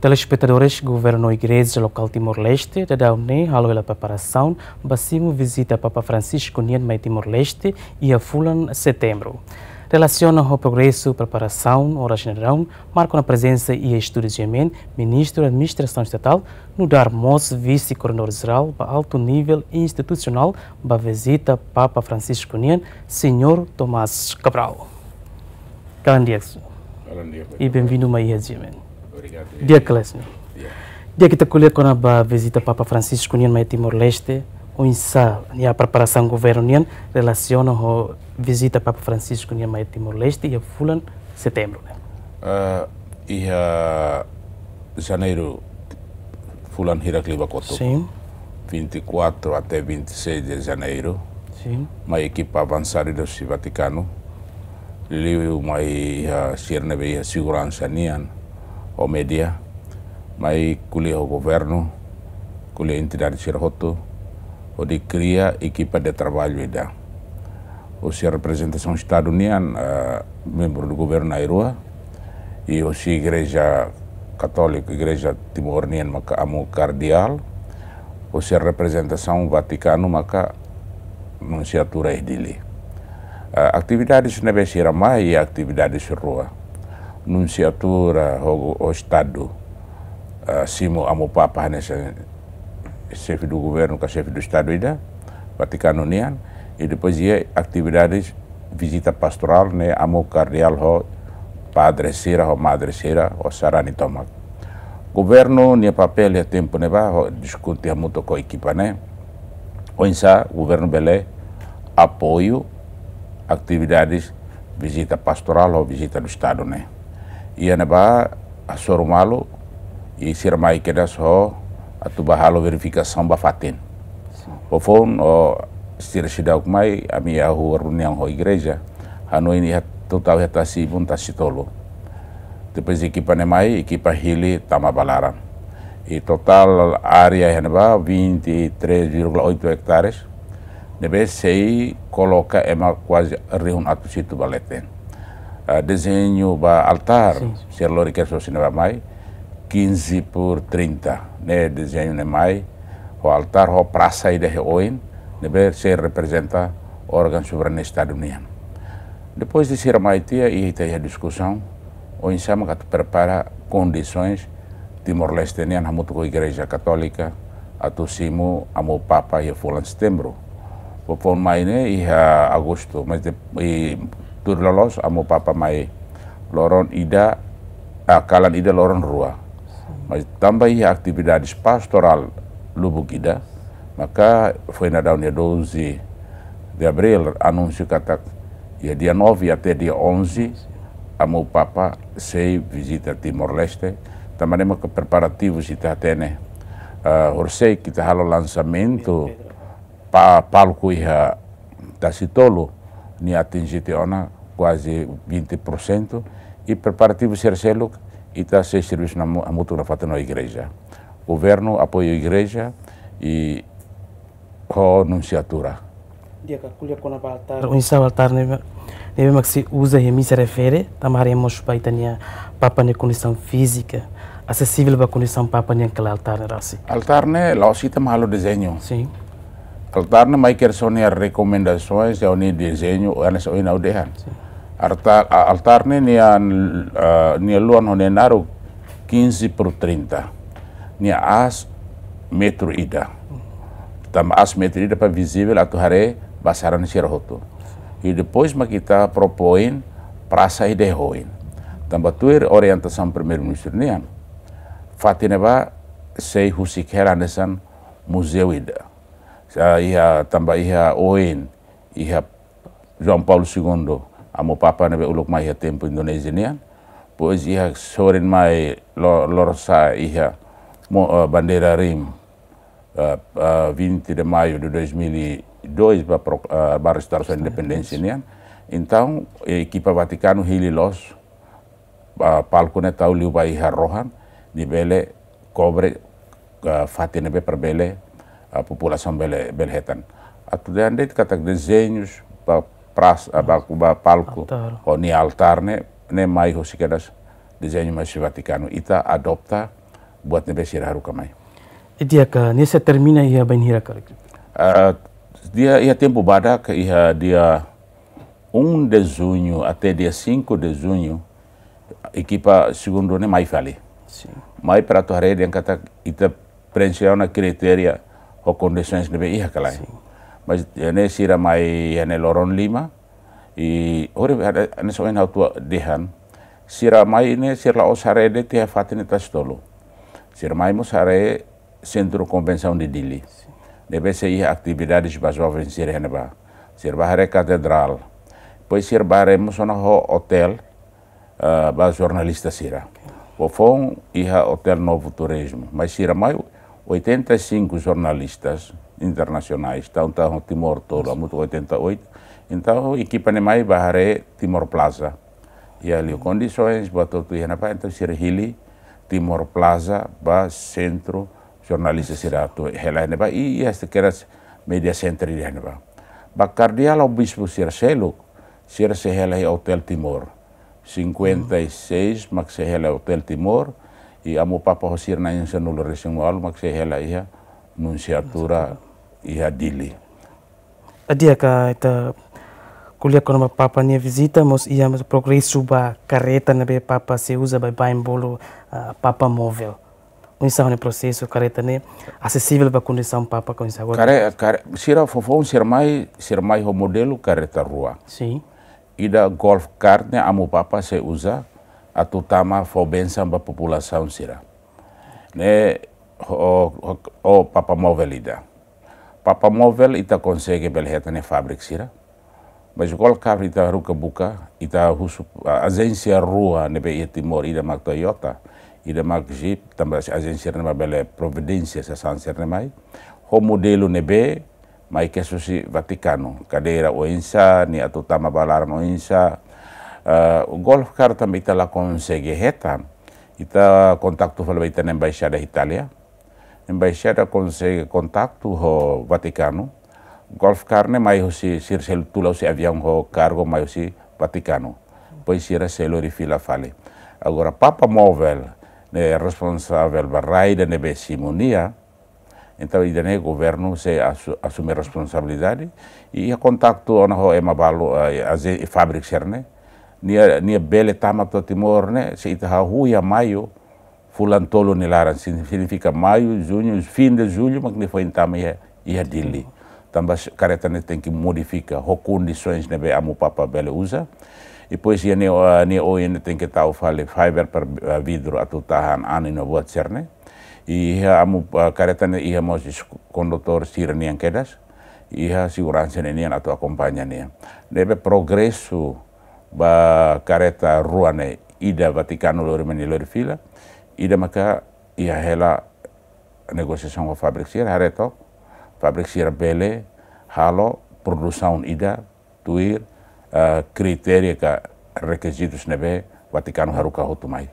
Telespectadores, governo igreja local Timor-Leste da UNE, pela preparação, a visita Papa Francisco Nienmei Timor-Leste e a Fulan setembro. Relaciona o progresso, preparação, hora general, marcam a presença e estudos de Yemen, Ministro da Administração Estatal, no Darmos, vice coronador geral para alto nível institucional, para visita Papa Francisco Nian, Senhor Tomás Cabral. Grande E bem-vindo, de Yemen. Obrigado. Dia que Dia que te colher quando a visita Papa Francisco União Meio Timor-Leste, o INSA, a preparação do governo União, relaciona a visita Papa Francisco União Meio Timor-Leste e a Fulan, setembro. Uh, e a janeiro, Fulan Hiracliba Cotoco. Sim. 24 até 26 de janeiro. Sim. Uma equipa avançada do Vaticano. Liu, uma segurança nian o media mai kuli o governo kuli entidade o de cria equipa de trabalho ida o se representação estaduniana uh, eh, membro do governo na Irua e o se igreja católica igreja timor-niana maka amu cardeal o se representação vaticano maca nunciatura edili uh, eh, atividades na besira mai e atividades rua nunciatura ou Estado, acima amo papa nessa chefe do governo com chefe do Estado ainda, Vaticano União, e depois ia atividades, visita pastoral, né, amo cardeal ao padre Cira, ao madre Cira, ao Sarani Tomac. Governo, nem papel, nem tempo, né, discutia muito com a equipa, né? O governo Belé, apoio, atividades, visita pastoral ou visita do Estado, né? Iya ba a malo i sir mai keda so atu ba halo fatin o fon o stir shida kumai ami yahu yang ho igreja hanu ini total si bun tasitolo depois equipa nemai equipa hili balaran. i total área heneba 23,8 hektares. Nebe sei koloka ema quase reun atu situ baleten uh, desenho ba altar, Sim. se lori quer só cinema mai, 15 por 30, né, desenho ne é mai, o altar o praça ide oin, ne ber se representa órgão soberanista união Depois de ser mai tia e ter a discussão, o insama que prepara condições Timor-Leste nian hamutu ko igreja católica, atusimu amo papa e fulan setembro. Popon mai né e agosto, mas de, e tur lolos amu papa mai loron ida akalan ah, ida loron rua mas tambahi iya aktivitas pastoral lubuk ida maka foi na dia ya 12 de abril kata ya dia ya até dia onzi amu papa sei visita Timor Leste tamaremos que preparativos kita tene uh, ah, kita halo lansamento iya, iya. pa palku iha tasitolo ni atingite ona quasi 20% e preparativo Cercelo está sem serviço na motura fato na igreja. O governo apoia a igreja e a anunciatura. O insão altar deve maxi usa remi se refere, tamaremos para itania papa ne condição física, acessível para condição papa ne aquele altar rasi. Altar né, lá o sítio malo desenho. Sim. altar na mai kersoni ar recomendações é oni anes oin audehan. udehan altar ini ni an luan hone naru 15 per 30 ni as metro ida tam as metro ida pa visible atu hare basaran sirahoto I depois ma kita propoin prasa ide hoin tamba tuir orientação primer ministro nian fatineba sei husik heranesan museu ida iha tamba iha oin iha João Paul II amo papa nebe uluk mai iha tempo nian pois iha sorin mai lor sa iha mo eh, bandera rim uh, uh, 20 de maio de 2002 e pro, uh, eh, para independensi nian. Intaung né então equipa Vaticano hililos uh, palco ne tau liu bai rohan di kobre cobre uh, eh, fatine be per bele a população belhetana. Atudé andei de catar desenhos para praça, ah, para palco, ou ni altar, né? Nem mais os sequeras desenho mais Vaticano. Ita e adopta buat nebe mai. kamai. E dia ka ni se termina ia ben hira kare. Ah, dia ia tempo badak ia dia 1 um de junho até dia 5 de junho equipa segundo ne mai fali. Sim. Mai para tu hare dia kata ita preencheu na criteria o condições de bem ia calai mas eh, ne né, sira mai eh, ne né, loron lima e ore ne soen hau tua dehan sira mai ne sira o sare de te fatini tas tolo sira mai mo sare centro convenção de Dili deve ser atividades para jovens sira neba né, sira bahare catedral pois sira bahare mo sona ho hotel uh, ah, ba jornalista sira o fon iha hotel novo turismo mas sira mai 85 e jornalistas internacionais, então tá um Timor todo, muito 88. E então, equipa nem mais bahare Timor Plaza. E ali condições botou tu apa então Sirhili Timor Plaza ba centro jornalista sirato hela ne ba i e media center di ne ba. Bakar dia lo bispo Sirselo, Sirse hela hotel Timor. 56 max hela hotel Timor i amo papa hosir na yang senulur resing wal mak se hela iha nunsiatura iha dili adia ka ita kulia kono papa nia visita mos ia mos progresu ba kareta na be papa se usa ba bolo uh, papa móvel um kareta ne carreta ba acessível sa un papa com sa care kare sira fofo sir mai sir mai ho modelo kareta rua si ida golf cart ne amo papa se usa Atutama tama fo bensa ba populasaun sira ne o, o, o papa movelida ida papa movel ita konsege belheta ne fabrik sira mas gol cabra ita ruka buka ita husu agensia rua ne be timor ida mak toyota ida mak jeep tambah agensia ne bele providencia sa sanser ne mai ho modelo ne be mai kesusi vatikano kadera oinsa, ne ni atutama balaran oinsa uh, golf car tam ita la konsege heta ita contacto fala ita na embaixada Itália embaixada consegue contacto ho Vaticano golf car ne mai hosi si sir sel tula si avion ho cargo mai hosi Vaticano poi sira selo fila fale agora papa ne né responsável barraida ne be simonia então ida governo se assume responsabilidade e a contacto ona ho ema a, eh, a, fabrik nia nia bele tamato timor ne se ita hahuia fulan tolo ni laran significa maio junho fim de julio mas ne foi então ia ia dili tamba careta ne tem que modifica ho condições ne be amu papa bele usa e pois ia ne ne o ne tem que tau fale fiber per vidro atu tahan ani no buat cerne e, e amu careta ne ia kondotor condutor sirnian kedas ia segurança ne nian atu acompanha ne nebe progresu ba kareta ruane ida Vaticano lori meni lor fila ida maka ia hela negosiasi ngo fabrik sir hareto sir bele halo produsaun ida tuir uh, eh, kriteria ka requisitos nebe Vaticano haruka hotumai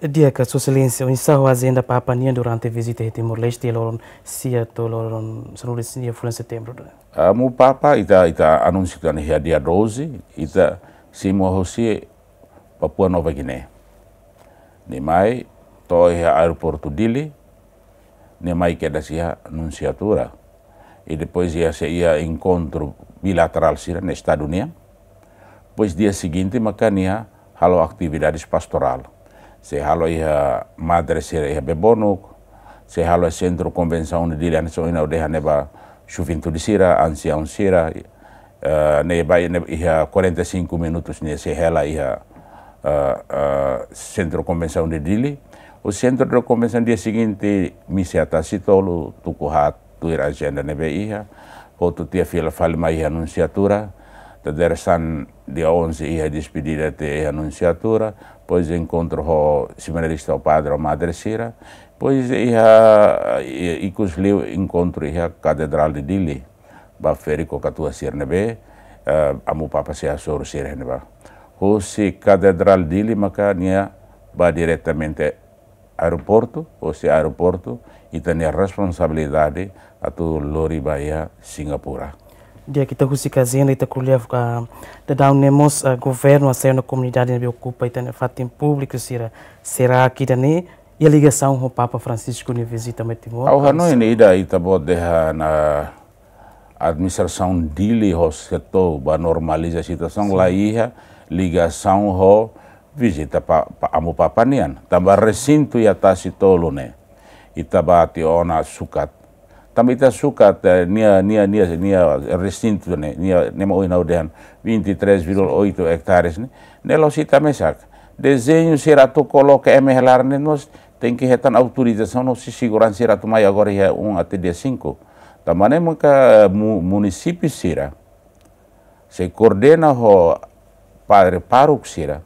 dia ka sua un o ensaio agenda para durante a visita e Timor Leste loron sia to loron sonulis dia fulan setembro uh, mu papa ita ita anuncio kan dia 12 ita simua hosi Papua Nova Guiné. Ni mai toi ha aeroporto Dili, ni mai que da nunciatura. E depois ia se ia encontro bilateral sira na Estados Unidos. Pois dia seguinte makania halo atividades pastoral. Se halo ia madre sira ia bebonuk, se halo centro convenção de Dili anso ina odeha neba juventude sira, ancião sira, uh, ne ba ne iha 45 minutos ne se hela iha uh, uh, centro convenção de Dili o centro de convenção dia seguinte mi se atasi tolo tuku hat tuir agenda ne be iha foto tia fila fale mai anunciatura te dersan dia 11 iha despedida te anunciatura pois encontro ho seminarista o padre o madre Sira pois iha e, e, encontro iha catedral de Dili ba feri ko katua sirne be uh, amu papa se asor sirne ba ho se catedral dili maka nia ba diretamente aeroporto ou se aeroporto e tem responsabilidade atu lori baia Singapura dia kita husi kazenda ita kulia ka da down nemos uh, governo a ser na comunidade na ocupa ita na fatim público sira será aqui da e a ligação com o Papa Francisco na visita a Timor. Ao Hanoi ida ita pode na administração dele ho setor ba lá ia ligação ho visita pa, pa amu papanian tamba tambah resintu ya tasi itaba ti ona sukat tambah ita sukat eh, nia nia nia nia recinto ne nia nema oina virul 23,8 hectares ne nelo sita mesak desenho será tu coloca em relar nos tem que retan autorização no se segurança será tu mai agora é 1 até dia 5 também ka mu, munisipi sira, se coordena o padre paruk sira,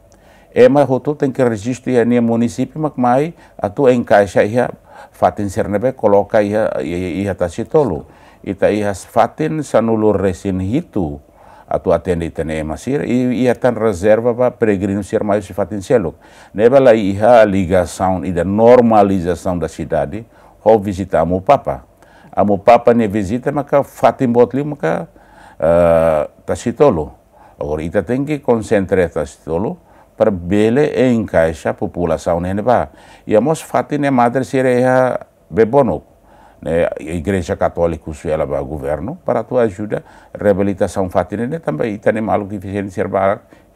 ema ho tu tem que registro ia nia munisipi makmai, a tu encaixa ia fatin sernebe coloca ia ia tasitolu. Ita ia fatin sanulo resin hitu, a tu tenda itene masir e ia tan reserva para peregrino ser mais fatin selo neva la a ligação e da normalização da cidade ou visitamos o papa amo papa ne visita maka fatin botli maka uh, eh, tasitolo. Agora ita tem que concentrar tasitolo para bele encaixa a população nene ba. E mos fatin ne madre sereia bebono. Né, a Igreja Católica ela vai ao governo para a tua ajuda, reabilitação fatina ne também, ita ne malu que fizeram ser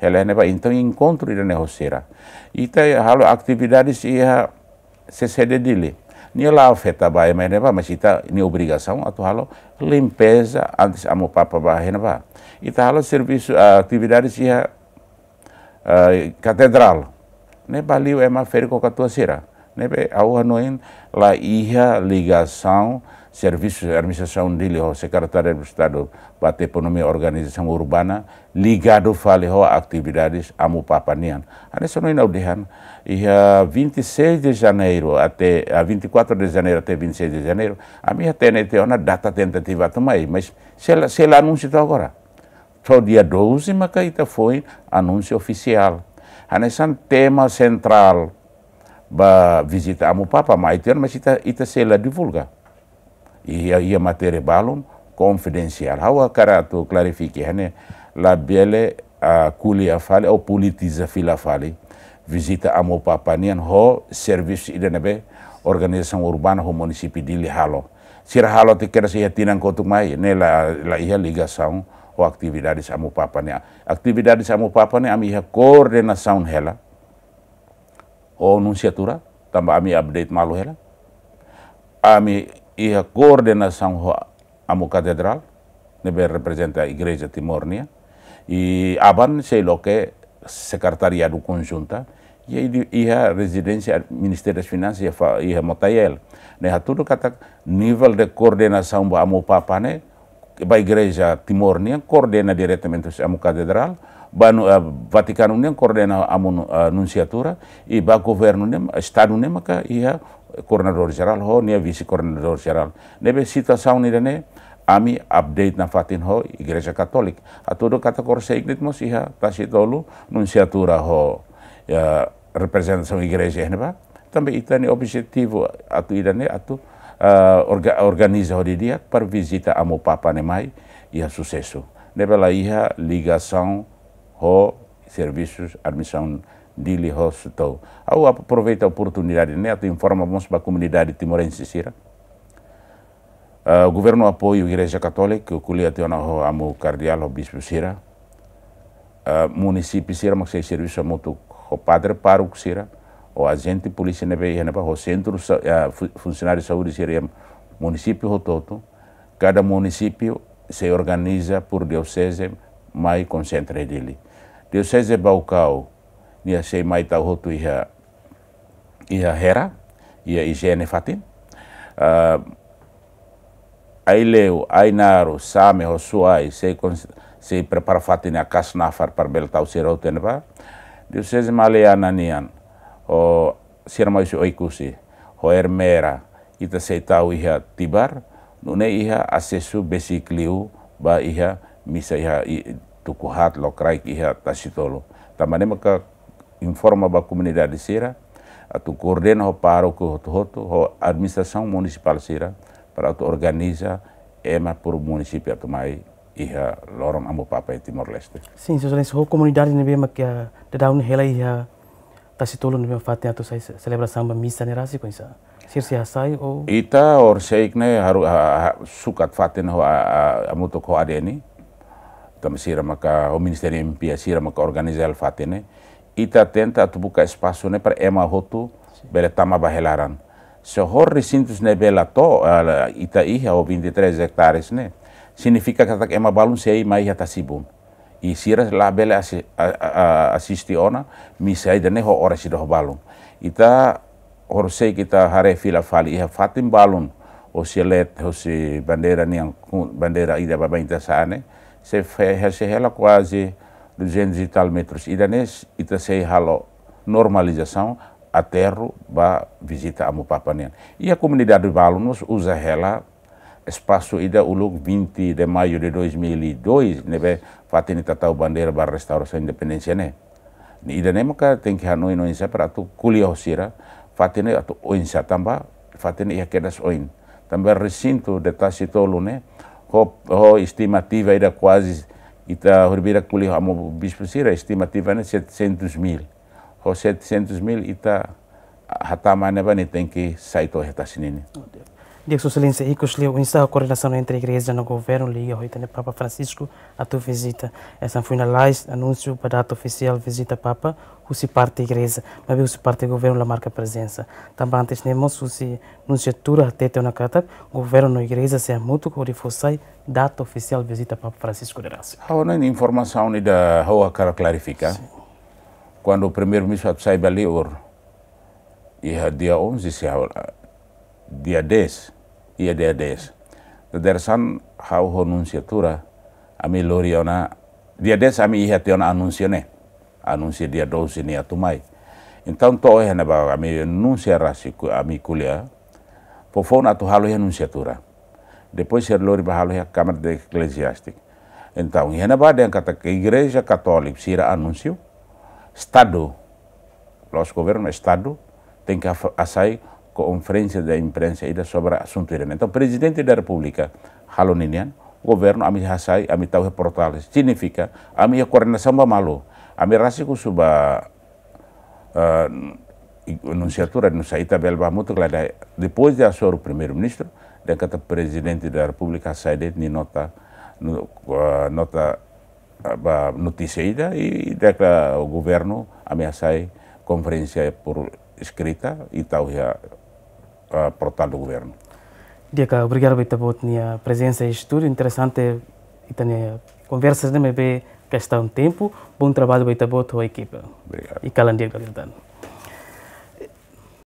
Helena vai então encontro irene Rosera. E tá halo atividades ia se sede dele. Ni lá feta vai mas neva mas ita ni obrigação atu halo limpeza antes amo papa vai neva. Ita halo serviço eh, aktividades ia eh, katedral Ne baliu ema uma feira sira. ao em lá ia ligação serviços administração dele o secretário de Estado para a economia organização urbana ligado fale ho atividades amu papanian ane sono ina udehan 26 de janeiro até a 24 de janeiro até 26 de janeiro a minha TNT é uma data tentativa também mas se ela se ela anúncio agora só dia 12 macaita foi anúncio oficial ane tema central ba visita amo papa ma itu mas masih ita sela divulga ia ia materi balon konfidensial hawa tu clarifique hane la bele a kuli fale o politiza fila fale visita amo papa nian ho service idenebe organisasi urban ho munisipi de Lihalo sir halo te kera sia tinan kotuk mai ne la la ia ligação o aktivitas amu papa ne aktivitas amu papa ne ami ia coordenação hela o oh, nunciatura tamba ami update malu hela ami ia iya sang ho amo ne nebe representa Igreja igreja timornia i aban sei loke sekretaria konjunta, konjunta ya ia ia residensi ministério finansia finanças ia ia motayel ne hatudo kata nivel de sang ba amo papane ba igreja timornia coordena diretamente amo katedral banu uh, eh, Vatikano nem coordena amun uh, nunciatura e ba governo nem estado nem maka ia coordenador geral ho nia vice coordenador geral nebe situação ni dene ami update na fatin ho igreja katolik atudo kata korse ignit mos iha tolu nunciatura ho ya representação igreja neba também itani objetivo atu idane atu uh, orga, organiza ho dia per visita amu papa ne mai ia sucesso la iha ligação Ho serviços admissão Dili Hostel. Ou aproveita a oportunidade, Neto informa informamos para a comunidade timorense Sira. Uh, ah, o governo apoia a Igreja Católica, o coleationa o amo cardeal, o bispo Sira. Uh, ah, município Sira, mas é serviço muito o padre para o Sira, o agente polícia neve e o centro uh, funcionário de saúde Sira, município Rototo. Cada município se organiza por diocese, mas concentra dele. Teo seze kau, nia sei mai tau hotu iha iha hera, iha izene fatin. Uh, ai leu, ai naro, same ho suai, sei, sei prepara fatin e a kas nafar par bel tau sirau tenpa. Teo seze male nian, o sirmaisu oikusi, ho er mera, ita sei tau iha tibar, nune iha asesu besikliu ba iha misa iha tuku hat lo kraik iha tasitolo tamane maka informa ba komunidade sira atu koordena ho ko hoto hoto ho administração municipal sira para atu organiza ema por atu mai iha lorong ambo papa e Timor Leste. Sim, sesuai so comunidade nebe de dedaun hela iha tasitolo nih fatia atau sai celebração ba rasi nerasi isa. Sir sai o. Ita or seikne haru sukat fatin ho amutok ho adeni. kami sira maka o Ministério MPA sira maka organiza el fatene ita tenta tu buka espaço ne per ema hotu bele tama bahelaran se hor recintos ne bela to ita iha o 23 hektares ne significa que ema balun sei mai hata sibum e sira la bele asi, assisti ona misai dene ho ora sido balun ita hor kita hare fila fali iha fatim balun o se let o se bandeira ni bandeira ida babainta sane se ela quase 200 e tal metros idanês e se halo normalização a terra ba visita a Mupapanian. E a comunidade de Balunos usa ela espaço ida uluk 20 de maio de 2002 nebe fatini tatau bandeira ba restauração independência né. Ni ida ne tem que hanoi no insa para tu kuliah sira fatini atu oinsa tamba fatini ia kedas oin. tamba recinto de tasitolu né ho, ho estimativa era quase, ita Rubira Culi Ramo Bispo Sira, estimativa era 700 mil. Ho 700 mil ita hatamane bani tem que sair sinini. Oh, de excelência e conciliou a coordenação entre a igreja e o governo liga hoje Papa Francisco a tua visita. Essa foi na live anúncio para data oficial visita Papa, o se parte igreja, mas o se parte governo la marca presença. Também antes temos o se nunciatura até teu na carta, governo e igreja se é muito com reforçar data oficial visita Papa Francisco de Rácio. Há uma informação da Rua para clarificar. Quando o primeiro-ministro saiba ali, e dia 11, é dia 10, ia dia des. Tedersan hau honunsia tura, ami loriona, dia des ami iha tiona anunsia ne, anunsia dia dosi ni atumai. Intaun to oi hana bawa kami nunsia rasi ku ami kulia, fon atu halu hia nunsiatura, Depois ser lori bahalu hia kamar de eklesiastik. Intaun hana bawa dia kata ke igreja katolik sira anunsiu, stado, los governo estado, tem asai conferência da imprensa ainda sobre assunto iraniano. Então, o presidente da República, Haloninian, o governo ami hasai, a minha Significa, ami coordenação ba malu. A minha ku suba uh, eh, anunciatura no saíta bel ba muito clara. Depois de assor o primeiro-ministro, dan kata presidente da República eh, eh, sai de nota nota notícia ida e o governo ami conferência por escrita e tal uh, portal do governo. Dica, obrigado pela tua presença em estúdio. Interessante e também conversas de MB questão de tempo. Bom trabalho pela tua equipa. Obrigado. E calandia,